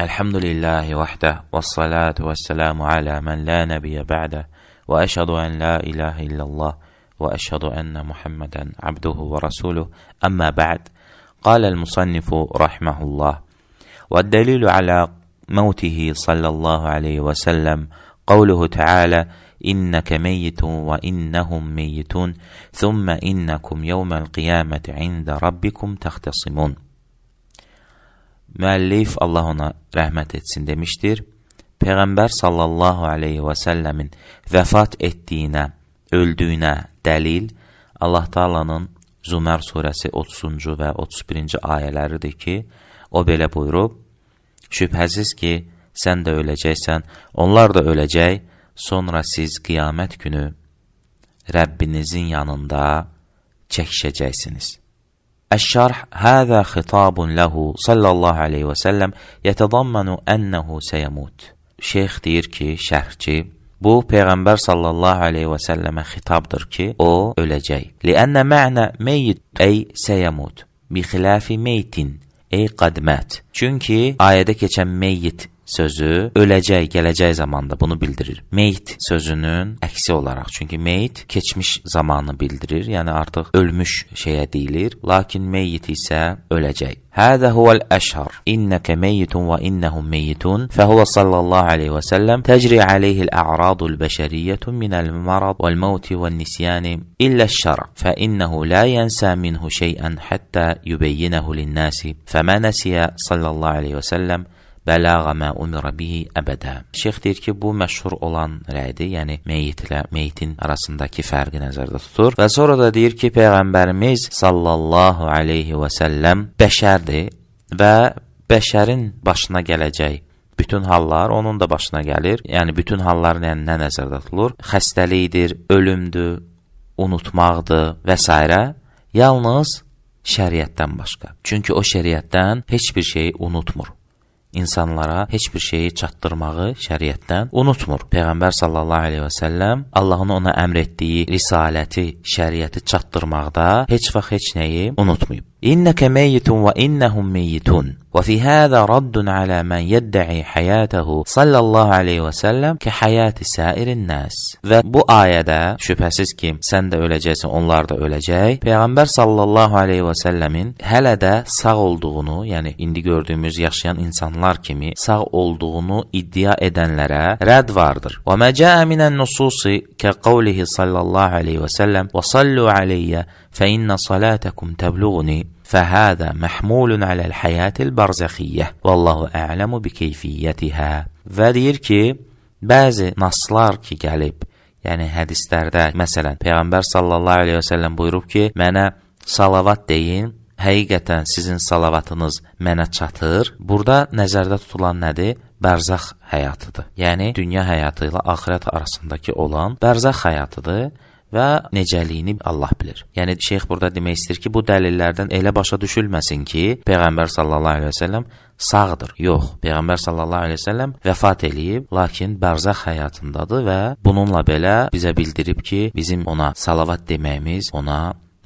الحمد لله وحده والصلاة والسلام على من لا نبي بعده وأشهد أن لا إله إلا الله وأشهد أن محمدا عبده ورسوله أما بعد قال المصنف رحمه الله والدليل على موته صلى الله عليه وسلم قوله تعالى إنك ميت وإنهم ميتون ثم إنكم يوم القيامة عند ربكم تختصمون müəllif Allah ona rəhmət etsin demişdir. Peyğəmbər sallallahu aleyhi və səlləmin vəfat etdiyinə, öldüyünə dəlil Allah Taalanın Zümer surəsi 30-cu və 31-ci ayələridir ki, o belə buyurub, Şübhəsiz ki, sən də öləcəksən, onlar da öləcək, sonra siz qiyamət günü Rəbbinizin yanında çəkişəcəksiniz.'' الشرح هذا خطاب له صلى الله علeyhi və səlləm yətədammanu ənəhu səyəmut. Şeyx deyir ki, şərhçi, bu peyğəmbər sallallahu aleyhi və səlləmə xitabdır ki, o öləcək. Li'annə mə'nə meyyit ey səyəmut bi xilafi meytin ey qadmət. Çünki ayədə keçən meyyit sözü öləcək, gələcək zamanda bunu bildirir. Meyit sözünün əksi olaraq, çünki meyit keçmiş zamanı bildirir, yəni artıq ölmüş şeyə deyilir. Lakin meyit isə öləcək. Hədə huvəl əşhar. İnnəkə meyitun və innəhum meyitun. Fəhuvə sallallahu aleyhi və səlləm təcri aleyhil ə'radul bəşəriyyətun minəl marad vəl mauti vəl nisyani illə şərq. Fəinnəhu la yənsə minhu şeyən həttə yubeyyinəhu linnəsi. Fəmə nəsiyə sallallahu aleyhi və səlləm bələğə mə umira bihi əbədə. Şeyx deyir ki, bu məşhur olan rəydir, yəni meyitlə meyitin arasındakı fərqi nəzərdə tutur. Və sonra da deyir ki, peyğəmbərimiz sallallahu alayhi və səlləm bəşərdir və bəşərin başına gələcək bütün hallar onun da başına gəlir. Yəni bütün hallar nə, nə nəzərdə tutulur? Xəstəlikdir, ölümdür, unutmaqdır və s. Yalnız şəriətdən başqa. Çünki o şəriətdən heç bir şeyi unutmur insanlara heç bir şeyi çatdırmağı şəriətdən unutmur. Peyğəmbər sallallahu əleyhi və səlləm Allahın ona əmr etdiyi risaləti, şəriəti çatdırmaqda heç vaxt heç nəyi unutmayıb. إنك ميت وإنهم ميتون وفي هذا رد على من yədda'i həyatahu sallallahu aleyhi və səlləm ki həyati sairin nas. Və bu ayədə şübhəsiz ki, sən də öləcəksən, onlar da öləcək. Peyğəmbər sallallahu aleyhi və səlləmin hələ də sağ olduğunu, yəni indi gördüyümüz yaşayan insanlar kimi sağ olduğunu iddia edənlərə rədd vardır. Və məcəə minən nususi kə qavlihi sallallahu aleyhi və səlləm və sallu aleyyə fə inna salatakum təbluğni فهذا məhmulun aləl həyatil barzəxiyyə vallahu a'lamu bi keyfiyyətihə və deyir ki, bəzi naslar ki gəlib, yəni hədislərdə, məsələn, Peyğəmbər sallallahu aleyhi və səlləm buyurub ki, mənə salavat deyin, həqiqətən sizin salavatınız mənə çatır. Burada nəzərdə tutulan nədir? Bərzax həyatıdır. Yəni, dünya həyatı ilə axirət arasındakı olan bərzax həyatıdır və necəliyini Allah bilir. Yəni şeyx burada demək istəyir ki, bu dəlillərdən elə başa düşülməsin ki, peyğəmbər sallallahu əleyhi və səlləm sağdır. Yox, peyğəmbər sallallahu əleyhi və səlləm vəfat eləyib, lakin bərzəx həyatındadır və bununla belə bizə bildirib ki, bizim ona salavat deməyimiz ona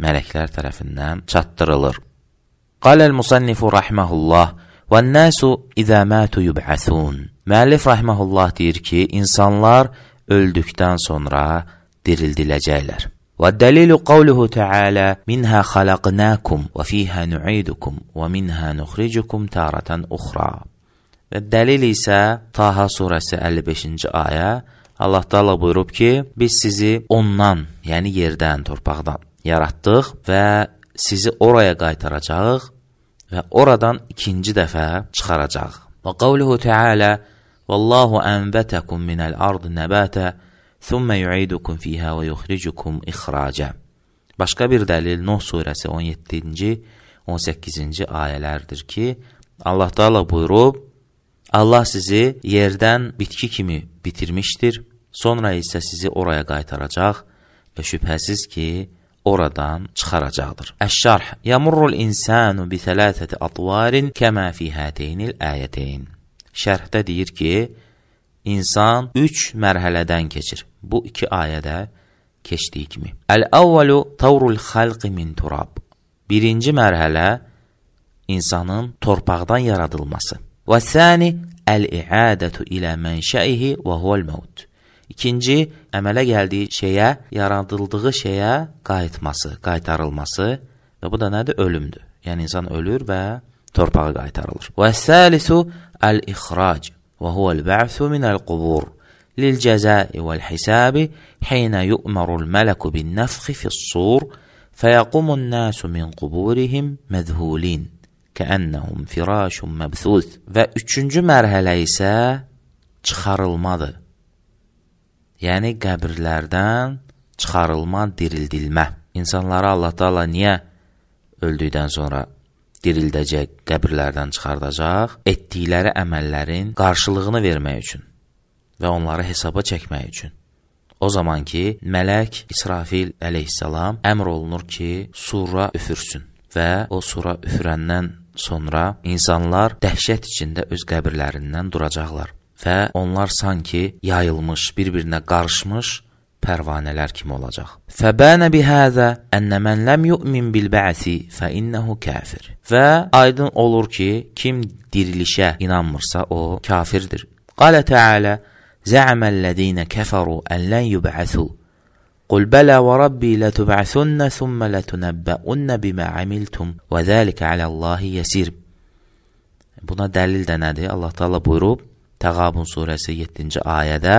mələklər tərəfindən çatdırılır. Qaləl-musannifu rahmehullah və nəsu izə mətu yub'asun. Müəllif rahmehullah deyir ki, insanlar öldükdən sonra dirildiləcəklər. وَالدَّلِيلُ قَوْلُهُ تَعَالَى مِنْهَا خَلَقْنَاكُمْ وَفِيهَا نُعِيدُكُمْ وَمِنْهَا نُخْرِجُكُمْ تَارَةً أُخْرَى Və dəlil isə Taha surəsi 55-ci ayə Allah Taala buyurub ki, biz sizi ondan, yəni yerdən, torpaqdan yaratdıq və sizi oraya qaytaracağıq və oradan ikinci dəfə çıxaracağıq. Və qavluhu Teala: "Vallahu anbatakum minal ard nabata" ثُمَّ يُعِيدُكُمْ فِيهَا وَيُخْرِجُكُمْ إِخْرَاجًا Başqa bir dəlil Nuh surəsi 17-ci, 18-ci ayələrdir ki, Allah Teala buyurub, Allah sizi yerdən bitki kimi bitirmişdir, sonra isə sizi oraya qaytaracaq və şübhəsiz ki, oradan çıxaracaqdır. Əş-şərh Yamurrul insanu bi thalathati atwarin kama fi hataynil ayatin. Şərhdə deyir ki, insan 3 mərhələdən keçir bu iki ayədə keçdiyi kimi. Əl-əvvəlu tavrul xalqi min turab. Birinci mərhələ insanın torpaqdan yaradılması. Və səni əl-iadətu ilə mənşəihi və huvel məvd. İkinci, əmələ gəldiyi şeyə, yaradıldığı şeyə qayıtması, qaytarılması və bu da nədir? Ölümdür. Yəni, insan ölür və torpağa qaytarılır. Və səlisu əl-ixrac və huvel bə'su minəl-qubur. للجزاء والحساب حين يؤمر الملك بالنفخ في الصور فيقوم الناس من quburihim مذهولين كأنهم فراش مبثوث və üçüncü mərhələ isə çıxarılmadır. Yəni qəbirlərdən çıxarılma, dirildilmə. İnsanları Allah Taala niyə öldükdən sonra dirildəcək, qəbirlərdən çıxardacaq? Etdikləri əməllərin qarşılığını vermək üçün və onları hesaba çəkmək üçün. O zaman ki, mələk İsrafil əleyhissalam əmr olunur ki, sura üfürsün və o sura üfürəndən sonra insanlar dəhşət içində öz qəbirlərindən duracaqlar və onlar sanki yayılmış, bir-birinə qarışmış pərvanələr kimi olacaq. Fəbənə bihəzə ənnə mən ləm yu'min bil-bə'si fəinnəhu kafir. Və aydın olur ki, kim dirilişə inanmırsa o kafirdir. Qalə Teala: زعم الذين كفروا أن لن يبعثوا قل بلى وربي لتبعثن ثم لتنبؤن بما عملتم وذلك على الله يسير Buna dəlil də nədir? Allah Taala buyurub Təğabun surəsi 7-ci ayədə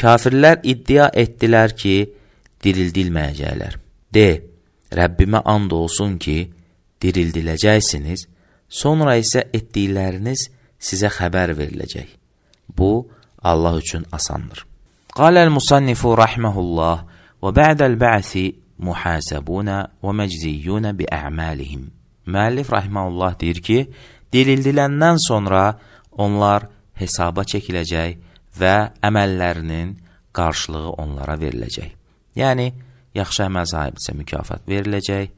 Kafirlər iddia etdilər ki, dirildilməyəcəklər. De, Rəbbimə and olsun ki, dirildiləcəksiniz, sonra isə etdikləriniz sizə xəbər veriləcək. Bu, Allah üçün asandır. Qaləl-musannifu rahməhullah və bə'dəl-bə'si muhasəbuna və məcziyyuna bi-ə'malihim. Müəllif rahməhullah deyir ki, dirildiləndən sonra onlar hesaba çəkiləcək və əməllərinin qarşılığı onlara veriləcək. Yəni, yaxşı əməl sahibidirsə mükafat veriləcək,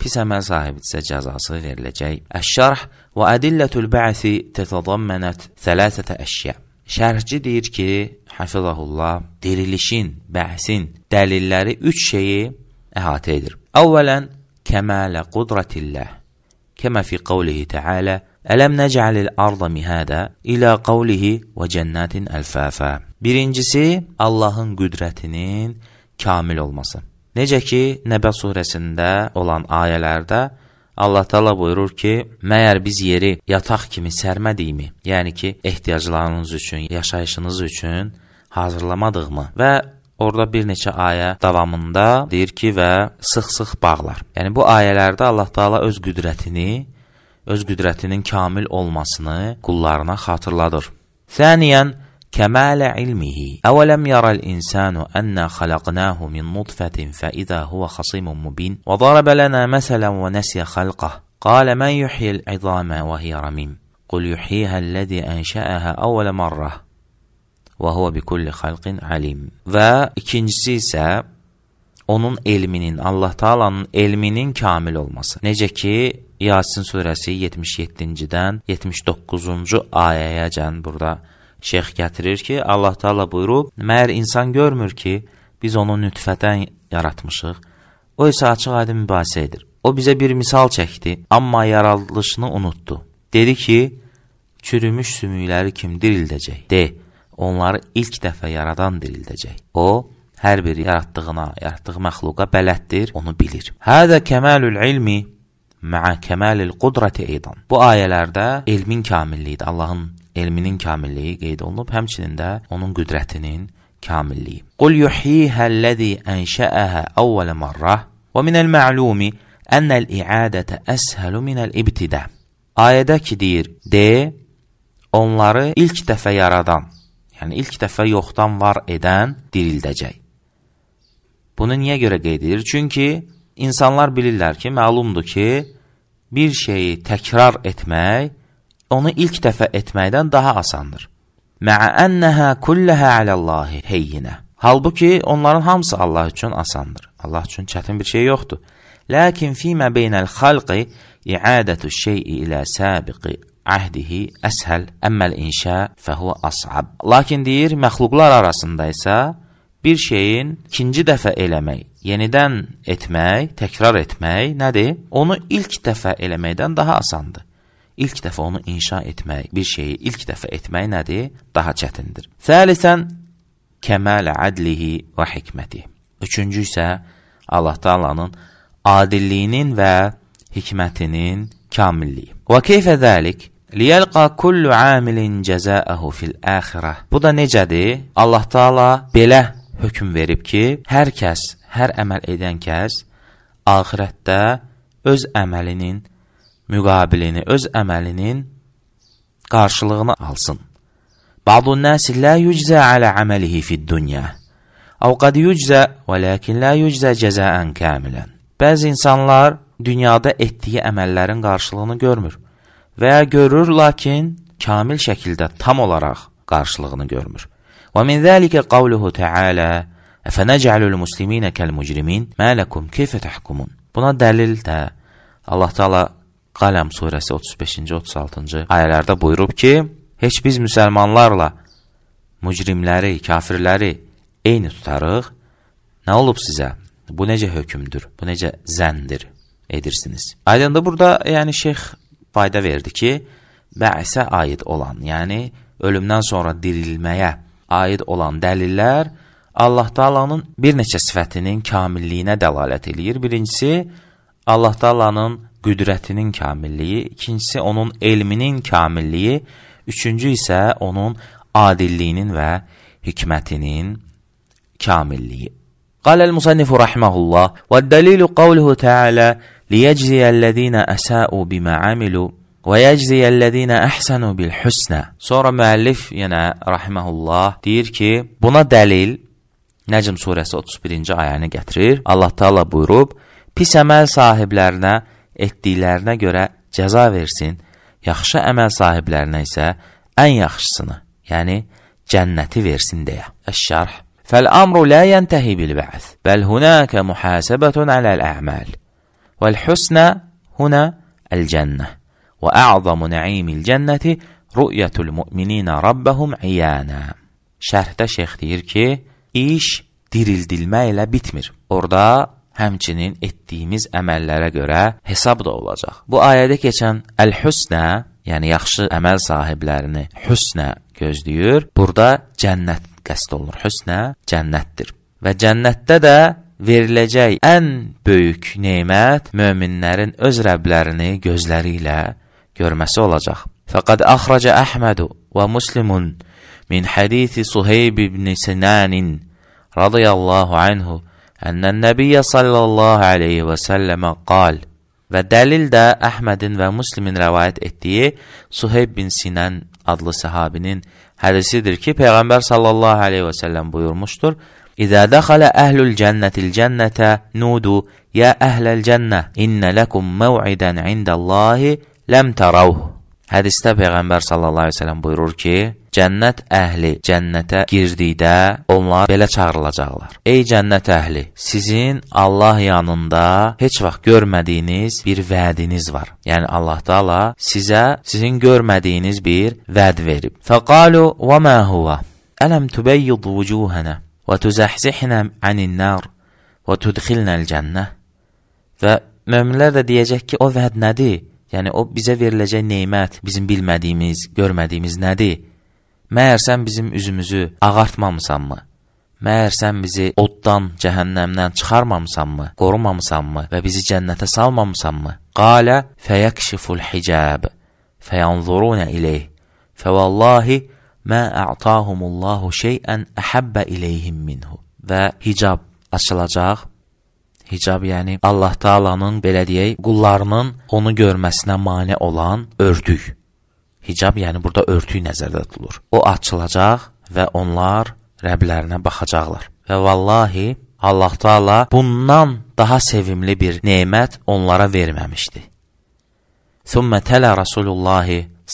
pis əməl sahibidirsə cəzası veriləcək. Əşşərh və ədillətül bə'si tətədammənət thələsətə əşyə. Şərhçi deyir ki, Həfizəhullah, dirilişin, bəhsin dəlilləri üç şeyi əhatə edir. Əvvələn, kəmələ qudratilləh, kəmə fi qavlihi tealə, Ələm nəcəlil arda mihədə ilə qavlihi və cənnətin əlfəfə. Birincisi, Allahın qüdrətinin kamil olması. Necə ki, Nəbə surəsində olan ayələrdə Allah Teala buyurur ki, məyər biz yeri yataq kimi sərmədiyimi, yəni ki, ehtiyaclarınız üçün, yaşayışınız üçün hazırlamadığımı və Orada bir neçə ayə davamında deyir ki, və sıx-sıx bağlar. Yəni, bu ayələrdə Allah Teala öz qüdrətini, öz qüdrətinin kamil olmasını qullarına xatırladır. Səniyən, كمال علمه أولم يرى الإنسان أنا خلقناه من نطفة فإذا هو خصيم مبين وضرب لنا مثلا ونسي خلقه قال من يحيي العظام وهي رميم قل يحييها الذي أنشأها أول مرة وهو بكل خalqin alim. Və ikincisi isə onun elminin, Allah Taala'nın elminin kamil olması. Necə ki Yasin surəsi 77-dən 79-cu ayəyə can burada şeyx gətirir ki, Allah Taala buyurub: "Məyər insan görmür ki, biz onu nütfədən yaratmışıq? O isə açıq-aydın mübahisə edir. O bizə bir misal çəkdi, amma yaradılışını unutdu. Dedi ki, çürümüş sümükləri kim dirildəcək? De, onları ilk dəfə yaradan dirildəcək. O, hər biri yaratdığına, yaratdığı məxluqa bələddir, onu bilir. Hədə kəməlül ilmi məə kəməlil qudrati eydan. Bu ayələrdə elmin kamilliyidir, Allahın elminin kamilliyi qeyd olunub, həmçinin də onun qüdrətinin kamilliyi. Qul yuhihəl-ləzi ənşəəhə əvvələ marrə və minəl-mə'lumi ənəl-iadətə əshəlu minəl-ibtidə. Ayədə ki, deyir, de, onları ilk dəfə yaradan, yəni ilk dəfə yoxdan var edən dirildəcək. Bunu niyə görə qeyd edir? Çünki insanlar bilirlər ki, məlumdur ki, bir şeyi təkrar etmək onu ilk dəfə etməkdən daha asandır. Mə'ə ennəhə kulləhə aləllahi heyyinə. Halbuki onların hamısı Allah üçün asandır. Allah üçün çətin bir şey yoxdur. Lakin fimə beynəl xalqi iadətü şeyi ilə səbiqi əhdihi əshəl əmməl inşə fəhvə əsab. Lakin deyir, məxluqlar arasında isə bir şeyin ikinci dəfə eləmək, yenidən etmək, təkrar etmək nədir? Onu ilk dəfə eləməkdən daha asandır ilk dəfə onu inşa etmək, bir şeyi ilk dəfə etmək nədir? Daha çətindir. Səlisən, kəmələ ədlihi və hikməti. Üçüncü isə Allah Taalanın adilliyinin və hikmətinin kamilliyi. Və keyfə zəlik, liyəlqa kullu amilin cəzəəhu fil əxirə. Bu da necədir? Allah Taala belə hökm verib ki, hər kəs, hər əməl edən kəs axirətdə öz əməlinin müqabilini, öz əməlinin qarşılığını alsın. Ba'dun nasi la yujza ala amalihi fid dunya. Aw qad yujza walakin la yujza jazaan kamilan. Bəzi insanlar dünyada etdiyi əməllərin qarşılığını görmür və ya görür, lakin kamil şəkildə tam olaraq qarşılığını görmür. Və min zəlikə qavluhu təala Əfənəcəlül musliminə kəl mücrimin mə ləkum keyfə təhkumun. Buna dəlil də Allah Taala Qaləm surəsi 35-ci 36-cı ayələrdə buyurub ki, heç biz müsəlmanlarla mücrimləri, kafirləri eyni tutarıq. Nə olub sizə? Bu necə hökmdür? Bu necə zəndir edirsiniz? Aydındır, burada yəni şeyx fayda verdi ki, bəsə aid olan, yəni ölümdən sonra dirilməyə aid olan dəlillər Allah Taalanın bir neçə sifətinin kamilliyinə dəlalət eləyir. Birincisi, Allah Taalanın qüdrətinin kamilliyi, ikincisi onun elminin kamilliyi, üçüncü isə onun adilliyinin və hikmətinin kamilliyi. قال المصنف رحمه الله والدليل قوله تعالى ليجزي الذين أساءوا بما عملوا ويجزي الذين أحسنوا بالحسنى Sonra müəllif yenə rahmehullah deyir ki, buna dəlil Nəcm surəsi 31-ci ayəni gətirir. Allah Taala buyurub, pis əməl sahiblərinə etdiklərinə görə cəza versin, yaxşı əməl sahiblərinə isə ən yaxşısını, yəni cənnəti versin deyə. Əş-şərh فالأمر لا ينتهي بالبعث بل هناك محاسبة على الأعمال والحسنى هنا الجنة وأعظم نعيم الجنة رؤية المؤمنين ربهم عيانا Şərhdə şeyx deyir ki, iş dirildilmə ilə bitmir. Orada həmçinin etdiyimiz əməllərə görə hesab da olacaq. Bu ayədə keçən əl-hüsnə, yəni yaxşı əməl sahiblərini hüsnə gözləyir. Burada cənnət qəsd olunur. Hüsnə cənnətdir. Və cənnətdə də veriləcək ən böyük nemət möminlərin öz rəblərini gözləri ilə görməsi olacaq. Fəqəd axraca Əhmədu və Müslimun min hədisi Suheyb ibn Sinanin radiyallahu anhu Ənnən nəbiyyə sallallahu aleyhi və səlləmə qal və dəlil də Əhmədin və Müslimin rəvayət etdiyi Suheyb bin Sinən adlı səhabinin hədisidir ki, Peyğəmbər sallallahu aleyhi və səlləm buyurmuşdur, İzə dəxalə əhlül cənnətil cənnətə nudu, yə əhləl cənnə, innə ləkum məv'idən indəllahi ləm tərəvh. Hədistə Peyğəmbər sallallahu aleyhi və səlləm buyurur ki, Cənnət əhli cənnətə girdikdə onlar belə çağırılacaqlar. Ey cənnət əhli, sizin Allah yanında heç vaxt görmədiyiniz bir vədiniz var. Yəni Allah Taala sizə sizin görmədiyiniz bir vəd verib. Faqalu və ma huwa? Alam tubayyid wujuhana və tuzahzihna anin nar və tudkhilna'l cənnə. Və möminlər də deyəcək ki, o vəd nədir? Yəni o bizə veriləcək nemət, bizim bilmədiyimiz, görmədiyimiz nədir? Məyər sən bizim üzümüzü ağartmamısanmı? Məyər sən bizi oddan, cəhənnəmdən çıxarmamısanmı, qorumamısanmı və bizi cənnətə salmamısanmı? Qalə fəyəkşiful hicəb, fəyanzuruna ileyh, fəvallahi mə ə'tahumullahu şeyən əhəbbə ileyhim minhu. Və hicab açılacaq, hicab yəni Allah Taalanın, belə deyək, qullarının onu görməsinə mane olan ördük. Hicab, yəni burada örtüyü nəzərdə tutulur. O açılacaq və onlar Rəblərinə baxacaqlar. Və vallahi Allah Taala bundan daha sevimli bir nemət onlara verməmişdi. Summa tala Rasulullah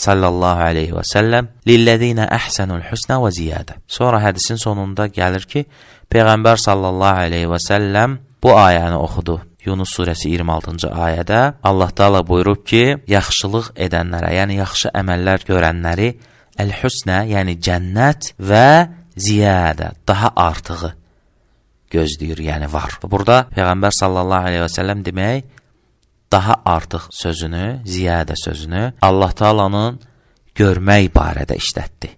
sallallahu alayhi və sallam lillezina ahsanul husna və ziyada. Sonra hədisin sonunda gəlir ki, peyğəmbər sallallahu alayhi və sallam bu ayəni oxudu Yunus surəsi 26-cı ayədə Allah Taala buyurub ki, yaxşılıq edənlərə, yəni yaxşı əməllər görənləri əl-husnə, yəni cənnət və ziyadə, daha artığı gözləyir, yəni var. Burada Peyğəmbər sallallahu əleyhi və səlləm demək daha artıq sözünü, ziyadə sözünü Allah Taalanın görmək barədə işlətdi.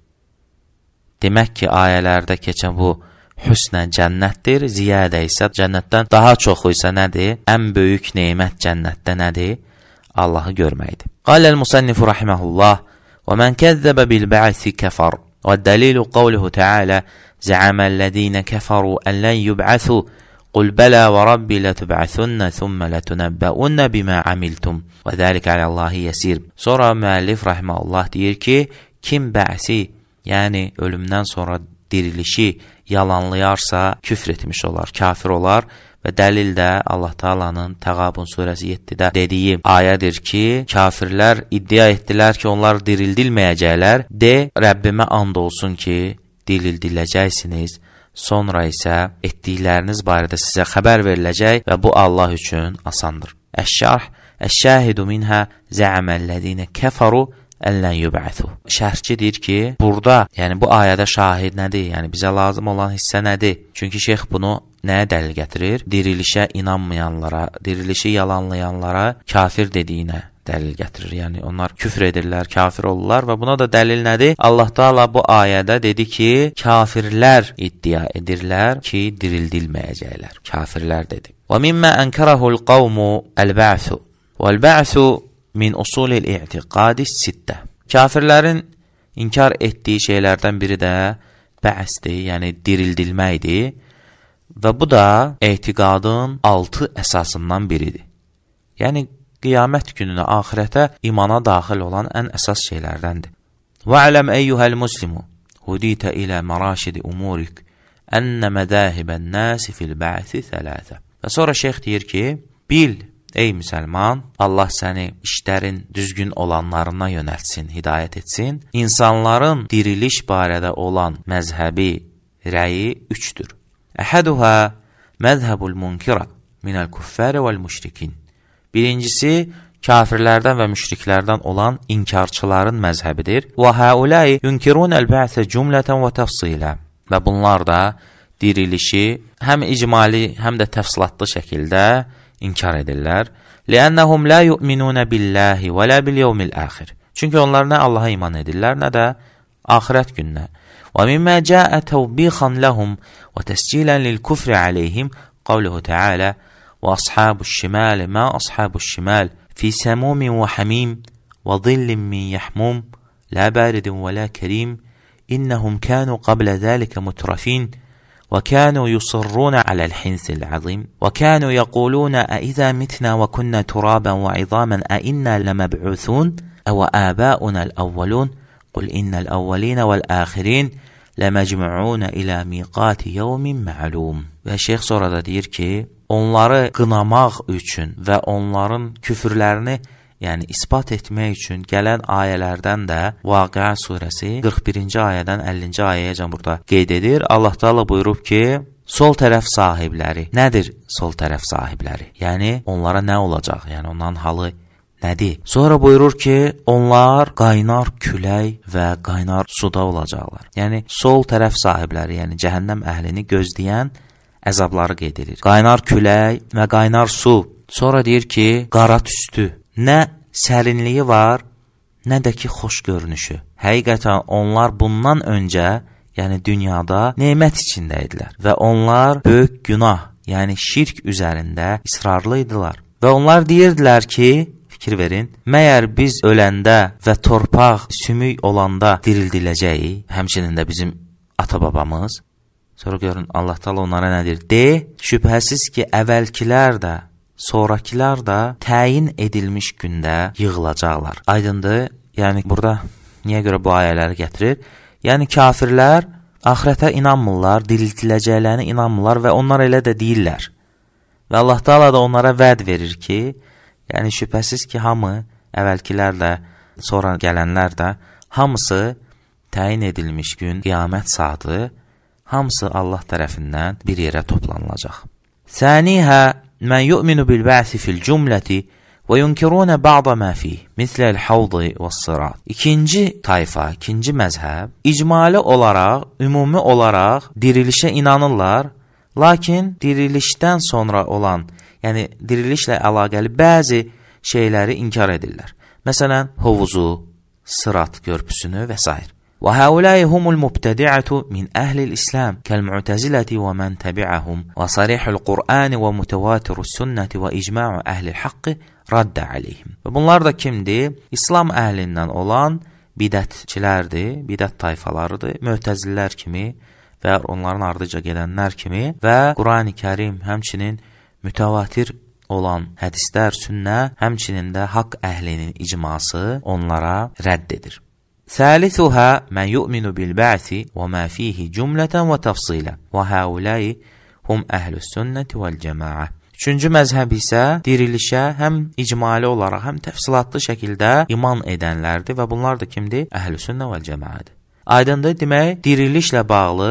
Demək ki, ayələrdə keçən bu hüsnə cənnətdir, ziyadə isə cənnətdən daha çoxu isə nədir? Ən böyük neymət cənnətdə nədir? Allahı görməkdir. Qaləl musənnifu rahiməhullah Və mən kəzzəbə bil-bə'si kəfər Və dəlilu qavlihu tealə Zəaməl-ləzînə kəfəru əllən yüb'əsu Qul bələ və rabbi lətüb'əsunnə Thümmə lətünəbbəunnə bimə amiltum Və dəlik aləllahi yəsir Sonra müəllif rahiməhullah deyir ki, kim bə'si, yəni ölümdən sonra dirilişi yalanlayarsa küfr etmiş olar, kafir olar və dəlil də Allah Taala'nın Təğabun surəsi 7-də dediyi ayədir ki, kafirlər iddia etdilər ki, onlar dirildilməyəcəklər. De, Rəbbimə and olsun ki, dirildiləcəksiniz. Sonra isə etdikləriniz barədə sizə xəbər veriləcək və bu Allah üçün asandır. Əş-Şərh Əş-Şahidu minhə zəəməllədinə kəfəru əllə yub'athu. Şərhçi deyir ki, burada, yəni bu ayədə şahid nədir? Yəni bizə lazım olan hissə nədir? Çünki şeyx bunu nəyə dəlil gətirir? Dirilişə inanmayanlara, dirilişi yalanlayanlara kafir dediyinə dəlil gətirir. Yəni onlar küfr edirlər, kafir olurlar və buna da dəlil nədir? Allah Taala bu ayədə dedi ki, kafirlər iddia edirlər ki, dirildilməyəcəklər. Kafirlər dedi. Və mimma ankarahu al-qawmu al-ba'su. Wal-ba'su min usulil i'tiqadis sittə. Kafirlərin inkar etdiyi şeylərdən biri də bəsdir, yəni dirildilməkdir və bu da etiqadın altı əsasından biridir. Yəni, qiyamət gününə, axirətə imana daxil olan ən əsas şeylərdəndir. Və ələm eyyuhəl muslimu, huditə ilə məraşidi umurik, ənnə mədəhibən nəsi fil bəsi thələtə. Və sonra şeyx deyir ki, bil, Ey müsəlman, Allah səni işlərin düzgün olanlarına yönəltsin, hidayət etsin. İnsanların diriliş barədə olan məzhəbi rəyi üçdür. Əhəduhə məzhəbul munkirə minəl kuffəri vəl müşrikin. Birincisi, kafirlərdən və müşriklərdən olan inkarçıların məzhəbidir. Və həuləyi yunkirun əlbəətə cümlətən və təfsilə. Və bunlar da dirilişi həm icmali, həm də təfsilatlı şəkildə inkar edirlər. Lənnəhum la yu'minun billahi və la bil yevmil axir. Çünki onlar nə Allah'a iman edirlər, nə də axirət gününə. Və mimma caa tawbihan lahum və tasjilan lil kufri alayhim qavluhu taala və ashabush şimal ma ashabush şimal fi samumin və hamim və zillin min yahmum la baridin və la kerim innahum kanu qabla zalika mutrafin. وكانوا يصرون على الحنث العظيم وكانوا يقولون أئذا متنا وكنا ترابا وعظاما أئنا لمبعوثون أو آباؤنا الأولون قل إن الأولين والآخرين لمجمعون إلى ميقات يوم معلوم وشيخ şeyx دير كي onları qınamaq üçün və onların küfürlərini yəni isbat etmək üçün gələn ayələrdən də Vaqiə surəsi 41-ci ayədən 50-ci ayəyəcən burada qeyd edir. Allah Taala buyurub ki: Sol tərəf sahibləri. Nədir sol tərəf sahibləri? Yəni onlara nə olacaq? Yəni onların halı nədir? Sonra buyurur ki, onlar qaynar külək və qaynar suda olacaqlar. Yəni sol tərəf sahibləri, yəni cəhənnəm əhlini gözləyən əzabları qeyd edir. Qaynar külək və qaynar su. Sonra deyir ki, qara tüstü nə sərinliyi var, nə də ki, xoş görünüşü. Həqiqətən onlar bundan öncə, yəni dünyada nemət içində idilər və onlar böyük günah, yəni şirk üzərində israrlı idilər. Və onlar deyirdilər ki, fikir verin, məyər biz öləndə və torpaq sümük olanda dirildiləcəyik, həmçinin də bizim ata-babamız, Sonra görün, Allah taala onlara nə deyir? De, şübhəsiz ki, əvvəlkilər də sonrakilər də təyin edilmiş gündə yığılacaqlar. Aydındır? Yəni burada niyə görə bu ayələri gətirir? Yəni kafirlər axirətə inanmırlar, diriltiləcəklərinə inanmırlar və onlar elə də deyirlər. Və Allah Taala da onlara vəd verir ki, yəni şübhəsiz ki, hamı əvvəlkilər də, sonra gələnlər də hamısı təyin edilmiş gün, qiyamət saatı, hamısı Allah tərəfindən bir yerə toplanılacaq. Sənihə من يؤمن بالبعث في الجملة وينكرون بعض ما فيه مثlə الحوض والصراط. İkinci tayfa, ikinci məzhəb icmali olaraq, ümumi olaraq dirilişə inanırlar, lakin dirilişdən sonra olan, yəni dirilişlə əlaqəli bəzi şeyləri inkar edirlər. Məsələn, hovuzu, sırat körpüsünü və s. وهؤلاء هم المبتدعة من أهل الإسلام كالمعتزلة ومن تبعهم وصريح القرآن ومتواتر السنة وإجماع أهل الحق رad aleyhim. Və bunlar da kimdir? İslam əhlindən olan bidətçilərdir, bidət tayfalarıdır, mötəzillər kimi və onların ardıca gedənlər kimi və Qurani Kərim həmçinin mütəvatir olan hədislər, sünnə, həmçinin də haqq əhlinin icması onlara rədd edir. ثالثها من يؤمن بالبعث وما فيه cümlədən və təfsilə və həuləyi hum əhlüs sünnəti vəl cəmaə. Üçüncü məzhəb isə dirilişə həm icmali olaraq, həm təfsilatlı şəkildə iman edənlərdir və bunlar da kimdir? Əhlüsünnə vəl cəmaədir. Aydındır, demək, dirilişlə bağlı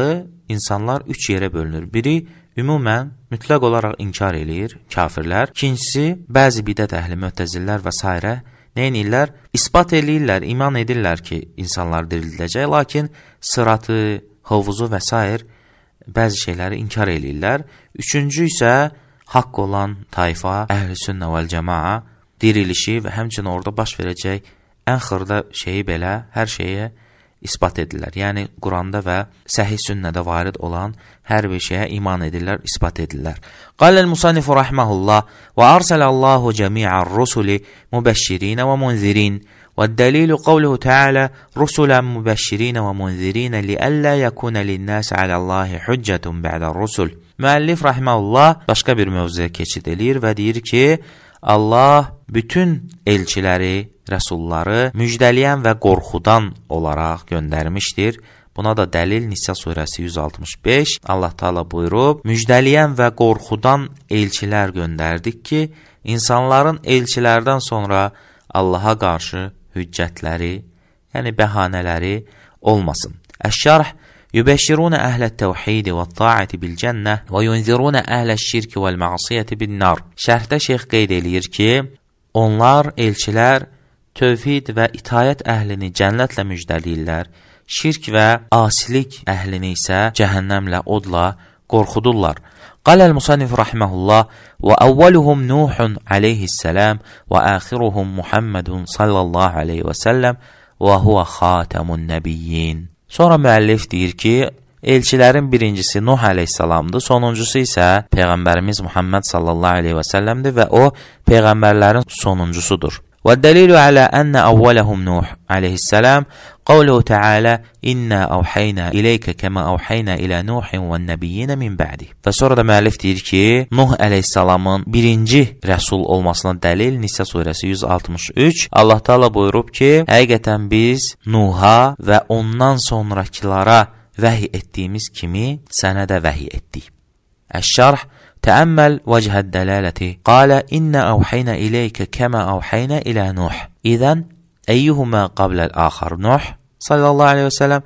insanlar üç yerə bölünür. Biri ümumən mütləq olaraq inkar eləyir, kafirlər. İkincisi, bəzi bidət əhli, möhtəzillər və s neynirlər? İspat eləyirlər, iman edirlər ki, insanlar dirildiləcək, lakin sıratı, hovuzu və s. bəzi şeyləri inkar eləyirlər. Üçüncü isə haqq olan tayfa, əhl-i sünnə vəl-cəmaa dirilişi və həmçinin orada baş verəcək ən xırda şeyi belə, hər şeyi isbat edirlər. Yəni, Quranda və səhih sünnədə varid olan hər bir şeyə iman edirlər, isbat edirlər. Qaləl musanifu rəhməhullah və arsəlallahu cəmi'ar rusuli mübəşşirinə və munzirin والدليل قوله تعالى رسلا مبشرين ومنذرين لئلا يكون للناس على الله حجة بعد الرسل Müəllif rəhməhullah başqa bir mövzuya keçid eləyir və deyir ki, Allah bütün elçiləri, rəsulları müjdələyən və qorxudan olaraq göndərmişdir. Buna da dəlil Nisa surəsi 165 Allah Taala buyurub: "Müjdələyən və qorxudan elçilər göndərdik ki, insanların elçilərdən sonra Allaha qarşı hüccətləri, yəni bəhanələri olmasın." Əş-Şərh يبشرون أهل التوحيد والطاعة بالcənnə və yunzirun əhl şirk vəl məsiyyəti bin-nar. Şərhdə şeyx qeyd eləyir ki, onlar elçilər tövhid və itayət əhlini cənnətlə müjdələyirlər. Şirk və asilik əhlini isə cəhənnəmlə odla qorxudurlar. قال المصنف رحمه الله وأولهم نوح عليه السلام وآخرهم محمد صلى الله عليه وسلم وهو خاتم النبيين Sonra müəllif deyir ki, elçilərin birincisi Nuh əleyhissalamdır, sonuncusu isə Peyğəmbərimiz Muhammed sallallahu aleyhi və səlləmdir və o, Peyğəmbərlərin sonuncusudur. والدليل على أن أولهم نوح عليه السلام قوله تعالى إنا أوحينا إليك كما أوحينا إلى نوح والنبيين من بعده Və sonra da müəllif deyir ki, Nuh əleyhissalamın birinci rəsul olmasına dəlil Nisə surəsi 163 Allah Taala buyurub ki, həqiqətən biz Nuha və ondan sonrakılara vəhi etdiyimiz kimi sənə də vəhi etdik. Əşşarh تأمل وجه الدلالة قال إن أوحينا إليك كما أوحينا إلى نوح إذا أيهما قبل الآخر نوح sallallahu aleyhi və səlləm,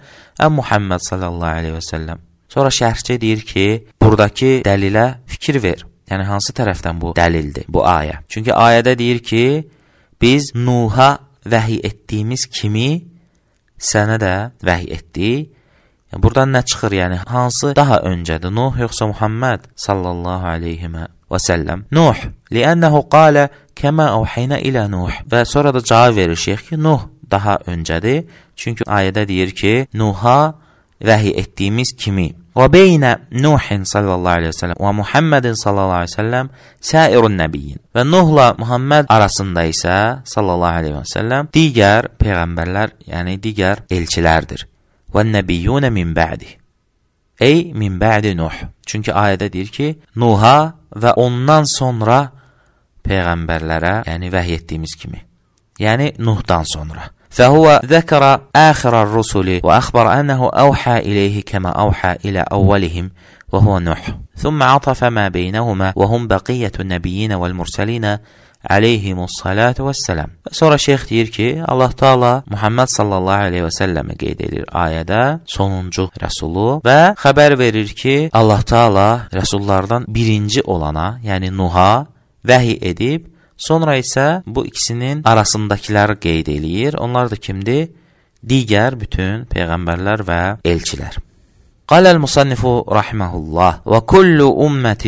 ən Muhammed sallallahu aleyhi və səlləm. Sonra şərhçi deyir ki, buradakı dəlilə fikir ver. Yəni, hansı tərəfdən bu dəlildir, bu ayə? Çünki ayədə deyir ki, biz Nuh'a vəhiy etdiyimiz kimi sənə də vəhiy etdik Yəni, buradan nə çıxır? Yəni, hansı daha öncədir? Nuh yoxsa Muhammed sallallahu aleyhi və səlləm? Nuh, liənəhu qalə kəmə əvxinə ilə Nuh. Və sonra da cavab verir şeyx ki, Nuh daha öncədir. Çünki ayədə deyir ki, Nuha vəhi etdiyimiz kimi. Və beynə Nuhin sallallahu aleyhi və səlləm və Muhammedin sallallahu aleyhi və səlləm səirun nəbiyyin. Və Nuhla Muhammed arasında isə sallallahu aleyhi və səlləm digər peyğəmbərlər, yəni digər elçilərdir. والنبيون من بعده أي من بعد نوح çünkü ayette diyor ki Nuh'a ve ondan sonra peygamberlere yani vahiy ettiğimiz kimi yani Nuh'dan sonra فهو ذكر آخر الرسل وأخبر أنه أوحى إليه كما أوحى إلى أولهم وهو نوح ثم عطف ما بينهما وهم بقية النبيين والمرسلين aleyhimussalatu vesselam. Sonra şeyx deyir ki, Allah Taala Muhammed sallallahu aleyhi və səlləmi qeyd edir ayədə, sonuncu rəsulu və xəbər verir ki, Allah Taala rəsullardan birinci olana, yəni Nuha vəhi edib, sonra isə bu ikisinin arasındakiləri qeyd eləyir. Onlar da kimdir? Digər bütün peyğəmbərlər və elçilər. قال المصنف رحمه الله وكل أمة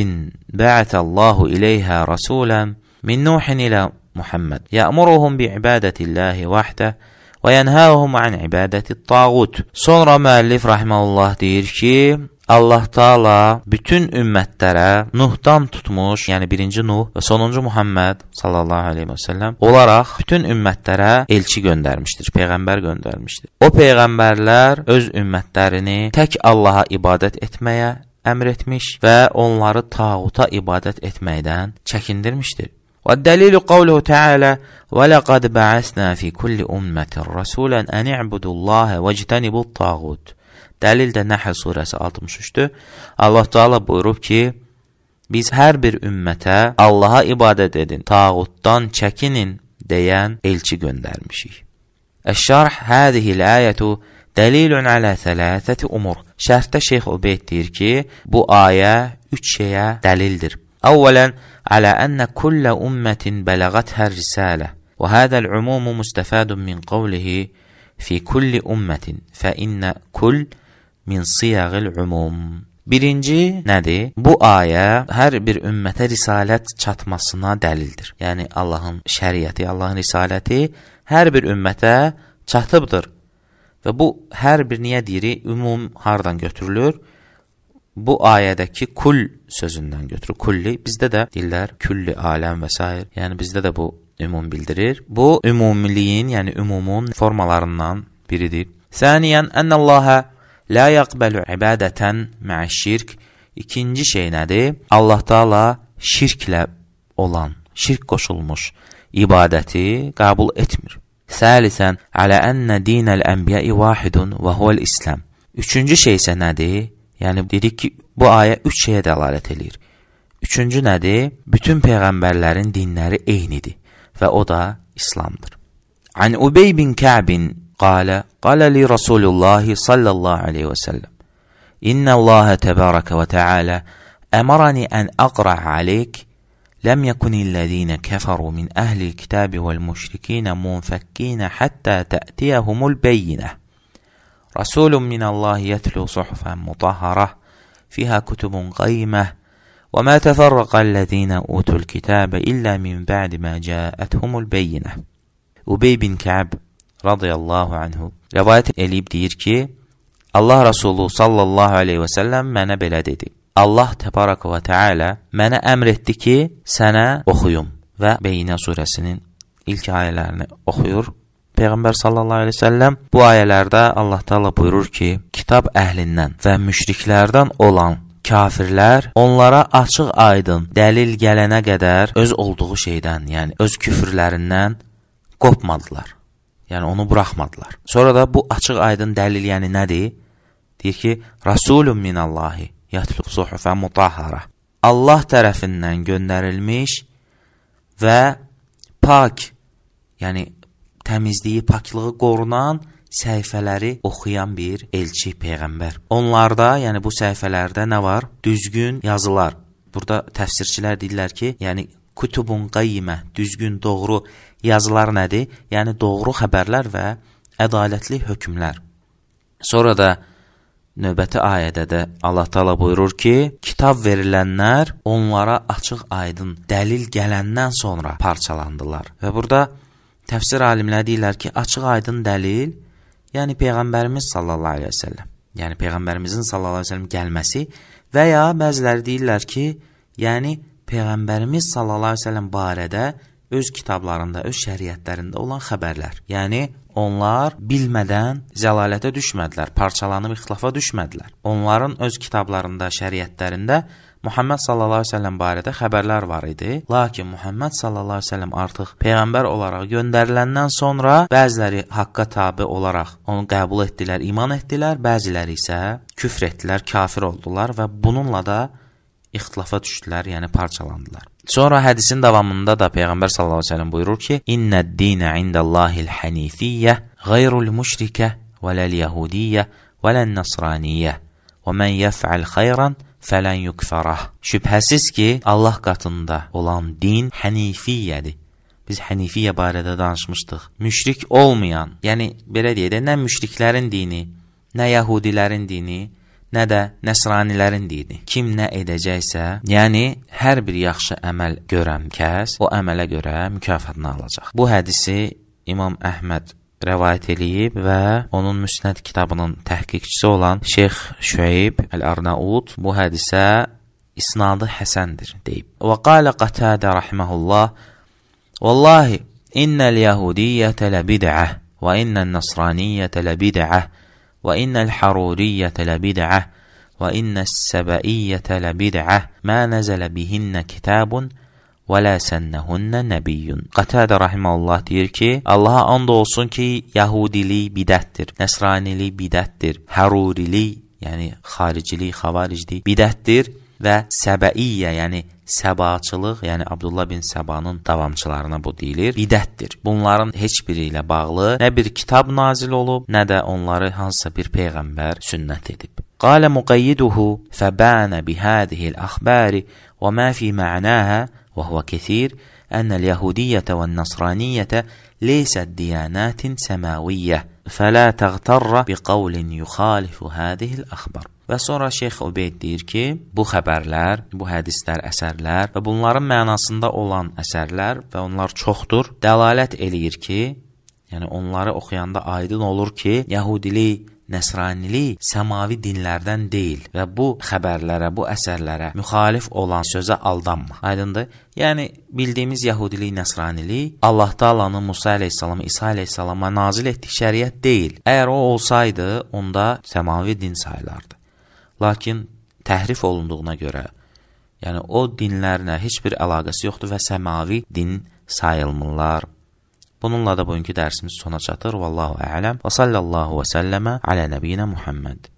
بعث الله إليها رسولا من نوح إلى محمد يأمرهم بعبادة الله وحده və yənhəhum an ibadəti tağut. Sonra müəllif rahmeullah deyir ki, Allah Taala bütün ümmətlərə Nuhdan tutmuş, yəni birinci Nuh və sonuncu Muhammed sallallahu əleyhi və səlləm olaraq bütün ümmətlərə elçi göndərmişdir, peyğəmbər göndərmişdir. O peyğəmbərlər öz ümmətlərini tək Allaha ibadət etməyə əmr etmiş və onları tağuta ibadət etməkdən çəkindirmişdir. والدليل قوله تعالى ولقد بعثنا في كل أمة رسولا أن اعبدوا الله واجتنبوا الطاغوت Dəlil də Nəhl surəsi 63-dür. Allah Teala buyurub ki, biz hər bir ümmətə Allaha ibadət edin, tağutdan çəkinin deyən elçi göndərmişik. Əşşarh hədihil ayətu dəlilun alə thələtəti umur. Şərhdə Şeyx Ubeyd deyir ki, bu ayə üç şeyə dəlildir. Əvvələn, على أن كل أمة بلغتها الرسالة وهذا العموم مستفاد من قوله في كل أمة فإن كل min siyagil umum. Birinci nədir? Bu ayə hər bir ümmətə risalət çatmasına dəlildir. Yəni Allahın şəriəti, Allahın risaləti hər bir ümmətə çatıbdır. Və bu hər bir niyə deyirik? Ümum hardan götürülür? bu ayədəki kul sözündən götürür. Kulli bizdə də dillər külli aləm və s. Yəni bizdə də bu ümum bildirir. Bu ümumiliyin, yəni ümumun formalarından biridir. Saniyan ennallaha la yaqbalu ibadatan ma'ash-şirk. İkinci şey nədir? Allah Taala şirklə olan, şirk qoşulmuş ibadəti qəbul etmir. Səlisən alə ennə dinəl ənbiya'i vahidun və huvəl-islam. Üçüncü şey isə nədir? Yəni, dedik ki, bu ayə üç şeyə dəlalət eləyir. Üçüncü nədir? Bütün peyğəmbərlərin dinləri eynidir və o da İslamdır. An Ubey bin Kəbin qalə, qalə li Rasulullahi sallallahu aleyhi və səlləm, İnnə Allahə təbərəkə və təalə əmərəni ən əqrə aleyk, لم يكن الذين كفروا من أهل الكتاب والمشركين منفكين حتى تأتيهم البينة رسول من الله يتلو صحفا مطهرة فيها كتب قيمة وما تفرق الذين أوتوا الكتاب إلا من بعد ما جاءتهم البينة Ubey bin Kəb radiyallahu anhu rəvayət eləyib deyir ki, Allah Rasulü sallallahu aleyhi və səlləm mənə belə dedi. Allah təbarək və təala mənə əmr etdi ki, sənə oxuyum və Beynə surəsinin ilk ayələrini oxuyur Peyğəmbər sallallahu əleyhi və səlləm bu ayələrdə Allah təala buyurur ki, kitab əhlindən və müşriklərdən olan kafirlər onlara açıq-aydın dəlil gələnə qədər öz olduğu şeydən, yəni öz küfrlərindən qopmadılar. Yəni onu buraxmadılar. Sonra da bu açıq-aydın dəlil yəni nədir? Deyir ki, Rasulun minallahi yatlub suhufə mutahhara. Allah tərəfindən göndərilmiş və pak, yəni təmizliyi, paklığı qorunan səhifələri oxuyan bir elçi peyğəmbər. Onlarda, yəni bu səhifələrdə nə var? Düzgün yazılar. Burada təfsirçilər deyirlər ki, yəni kutubun qayyimə, düzgün, doğru yazılar nədir? Yəni doğru xəbərlər və ədalətli hökmlər. Sonra da növbəti ayədə də Allah Taala buyurur ki, kitab verilənlər onlara açıq-aydın dəlil gələndən sonra parçalandılar. Və burada Təfsir alimləri deyirlər ki, açıq-aydın dəlil, yəni peyğəmbərimiz sallallahu əleyhi və səlləm, yəni peyğəmbərimizin sallallahu əleyhi və səlləm gəlməsi və ya bəziləri deyirlər ki, yəni peyğəmbərimiz sallallahu əleyhi və səlləm barədə öz kitablarında, öz şəriətlərində olan xəbərlər. Yəni onlar bilmədən zəlalətə düşmədilər, parçalanıb ixtilafa düşmədilər. Onların öz kitablarında, şəriətlərində Muhammed sallallahu əleyhi və səlləm barədə xəbərlər var idi. Lakin Muhammed sallallahu əleyhi və səlləm artıq peyğəmbər olaraq göndəriləndən sonra bəziləri haqqa tabe olaraq onu qəbul etdilər, iman etdilər, bəziləri isə küfr etdilər, kafir oldular və bununla da ixtilafa düşdülər, yəni parçalandılar. Sonra hədisin davamında da Peyğəmbər sallallahu əleyhi və səlləm buyurur ki: "İnnəd-dinə indəllahil hanifiyyə, ghayrul müşrikə və ləl-yəhudiyyə və ləl-nəsraniyyə. Və men yef'al xeyran fələn yuqsarah. Şübhəsiz ki, Allah qatında olan din hənifiyyədir. Biz hənifiyyə barədə danışmışdıq. Müşrik olmayan, yəni belə deyək də, nə müşriklərin dini, nə yəhudilərin dini, nə də nəsranilərin dini. Kim nə edəcəksə, yəni hər bir yaxşı əməl görən kəs o əmələ görə mükafatını alacaq. Bu hədisi İmam Əhməd rəvayət eləyib və onun müsnəd kitabının təhqiqçisi olan Şeyx Şüeyb Əl-Arnaud bu hədisə isnadı həsəndir deyib. Və qalə Qatadə rəhməhullah Vallahi innəl yəhudiyyətə ləbidəə və innəl nəsraniyyətə ləbidəə və innəl haruriyyətə ləbidəə və innəs səbəiyyətə ləbidəə mə nəzələ bihinnə kitabun Və lə sənnəhunnə nəbiyyun. Qatadə rahiməhullah deyir ki, Allaha and olsun ki, yahudilik bidətdir, nəsranilik bidətdir, hərurilik, yəni xaricilik, xavariclik bidətdir və səbəiyyə, yəni səbaçılıq, yəni Abdullah bin Səbanın davamçılarına bu deyilir, bidətdir. Bunların heç biri ilə bağlı nə bir kitab nazil olub, nə də onları hansısa bir peyğəmbər sünnət edib. Qalə müqeyyiduhu fəbənə bihədihil əxbəri və mə fi mənaha وهو كثير أن اليهودية والنصرانية ليست ديانات سماوية فلا تغتر بقول يخالف هذه الأخبار Və sonra Şeyx Ubeyd deyir ki, bu xəbərlər, bu hədislər, əsərlər və bunların mənasında olan əsərlər və onlar çoxdur, dəlalət eləyir ki, yəni onları oxuyanda aydın olur ki, Yahudilik nəsranilik səmavi dinlərdən deyil və bu xəbərlərə, bu əsərlərə müxalif olan sözə aldanma. Aydındır? Yəni bildiyimiz yahudilik, nəsranilik Allah Taala'nın Musa əleyhissalama, İsa əleyhissalama nazil etdiyi şəriət deyil. Əgər o olsaydı, onda səmavi din sayılardı. Lakin təhrif olunduğuna görə, yəni o dinlərlə heç bir əlaqəsi yoxdur və səmavi din sayılmırlar. Bununla da bugünkü dərsimiz sona çatır. Vallahu ələm və sallallahu və səlləmə alə nəbiyinə Muhammed.